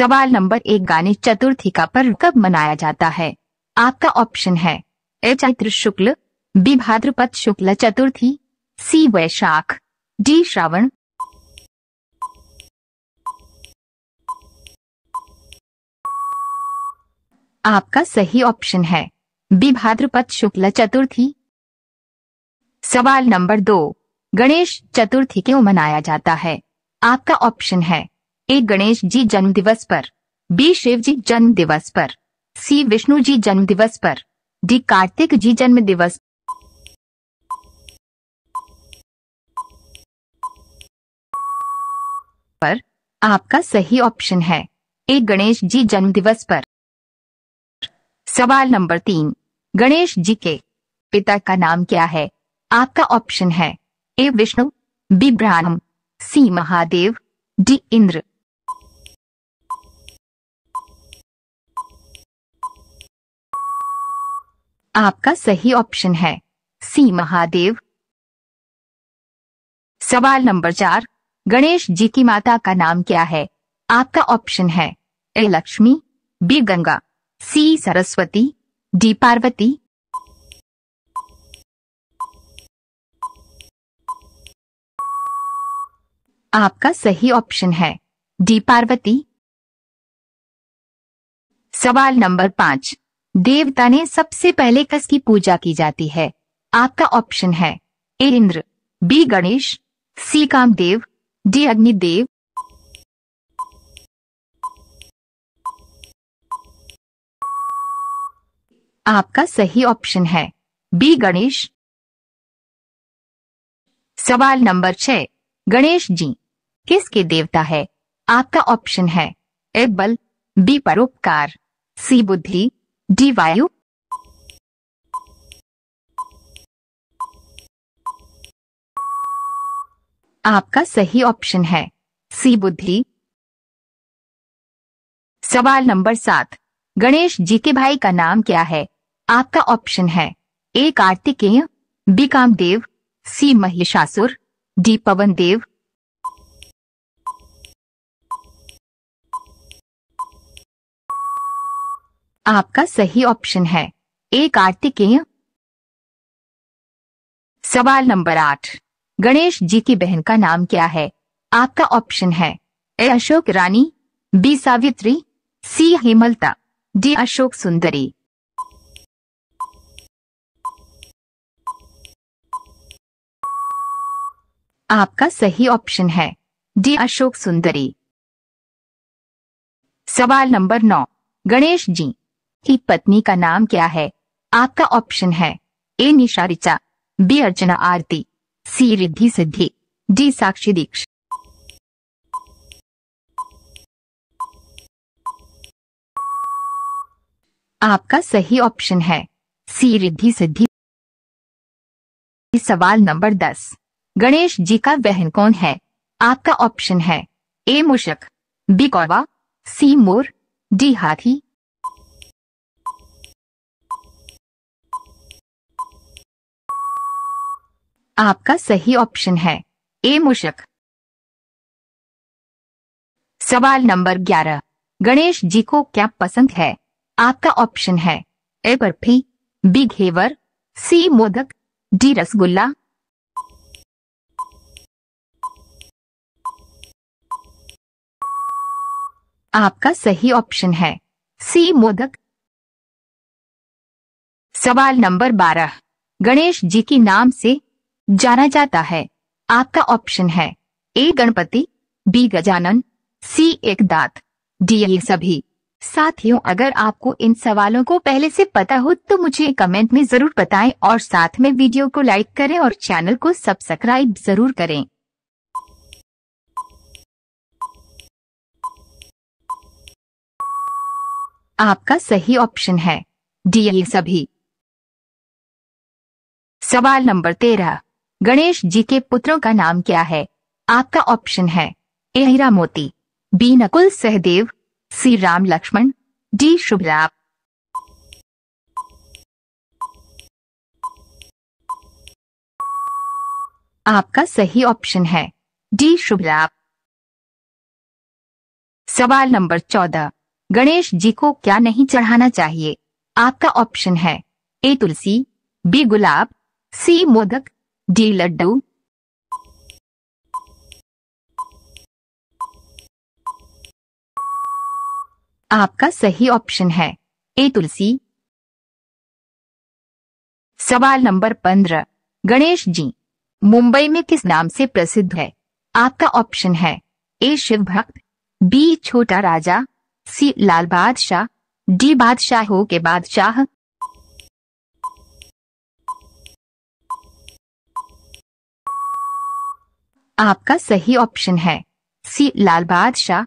सवाल नंबर एक गाने चतुर्थी का पर्व कब मनाया जाता है आपका ऑप्शन है ए चैत्र शुक्ल बी भाद्रपद शुक्ल चतुर्थी सी वैशाख डी श्रावण आपका सही ऑप्शन है बी भाद्रपद शुक्ल चतुर्थी सवाल नंबर दो गणेश चतुर्थी क्यों मनाया जाता है आपका ऑप्शन है ए गणेश जी जन्म दिवस पर बी शिव जी जन्म दिवस पर सी विष्णु जी जन्म दिवस पर डी कार्तिक जी जन्म दिवस पर आपका सही ऑप्शन है ए गणेश जी जन्म दिवस पर सवाल नंबर तीन गणेश जी के पिता का नाम क्या है आपका ऑप्शन है ए विष्णु बी ब्राह्म सी महादेव डी इंद्र आपका सही ऑप्शन है सी महादेव सवाल नंबर चार गणेश जी की माता का नाम क्या है आपका ऑप्शन है A Lakshmi B Ganga C Saraswati D Parvati आपका सही ऑप्शन है डी पार्वती सवाल नंबर पांच देवता ने सबसे पहले कस की पूजा की जाती है आपका ऑप्शन है A Indra B Ganesh C Kamdev D Agnidev आपका सही ऑप्शन है बी गणेश सवाल नंबर छह गणेश जी किसके देवता है आपका ऑप्शन है ए बल बी परोपकार सी बुद्धि डी वायु आपका सही ऑप्शन है सी बुद्धि सवाल नंबर सात गणेश जी के भाई का नाम क्या है आपका ऑप्शन है A Kartikeya B Kamdev C Mahishasur D Pawan Dev आपका सही ऑप्शन है ए कार्तिकेय सवाल नंबर आठ गणेश जी की बहन का नाम क्या है आपका ऑप्शन है A Ashok Rani B Savitri C Hemlata D Ashok Sundari आपका सही ऑप्शन है डी अशोक सुंदरी सवाल नंबर नौ गणेश जी की पत्नी का नाम क्या है आपका ऑप्शन है A Nisha Richa B Archana Aarti C Riddhi Siddhi D Sakshi Diksh आपका सही ऑप्शन है सी रिद्धि सिद्धि सवाल नंबर दस गणेश जी का बहन कौन है आपका ऑप्शन है ए मुशक बी कौवा सी मोर डी हाथी आपका सही ऑप्शन है ए मुशक सवाल नंबर 11 गणेश जी को क्या पसंद है आपका ऑप्शन है A barfi B ghevar C modak D rasgulla आपका सही ऑप्शन है सी मोदक सवाल नंबर 12 गणेश जी के नाम से जाना जाता है आपका ऑप्शन है A Ganpati B Gajanan C Ekdant D ये सभी साथियों अगर आपको इन सवालों को पहले से पता हो तो मुझे कमेंट में जरूर बताएं और साथ में वीडियो को लाइक करें और चैनल को सब्सक्राइब जरूर करें आपका सही ऑप्शन है डी ये सभी सवाल नंबर तेरह गणेश जी के पुत्रों का नाम क्या है आपका ऑप्शन है A Heera Moti B Nakul Sahdev C Ram Lakshman D Shubhlabh आपका सही ऑप्शन है डी शुभलाभ सवाल नंबर चौदह गणेश जी को क्या नहीं चढ़ाना चाहिए आपका ऑप्शन है ए तुलसी बी गुलाब सी मोदक डी लड्डू आपका सही ऑप्शन है ए तुलसी सवाल नंबर पंद्रह गणेश जी मुंबई में किस नाम से प्रसिद्ध है आपका ऑप्शन है ए शिव भक्त बी छोटा राजा सी लाल बादशाह डी बादशाह हो के बादशाह आपका सही ऑप्शन है सी लाल बादशाह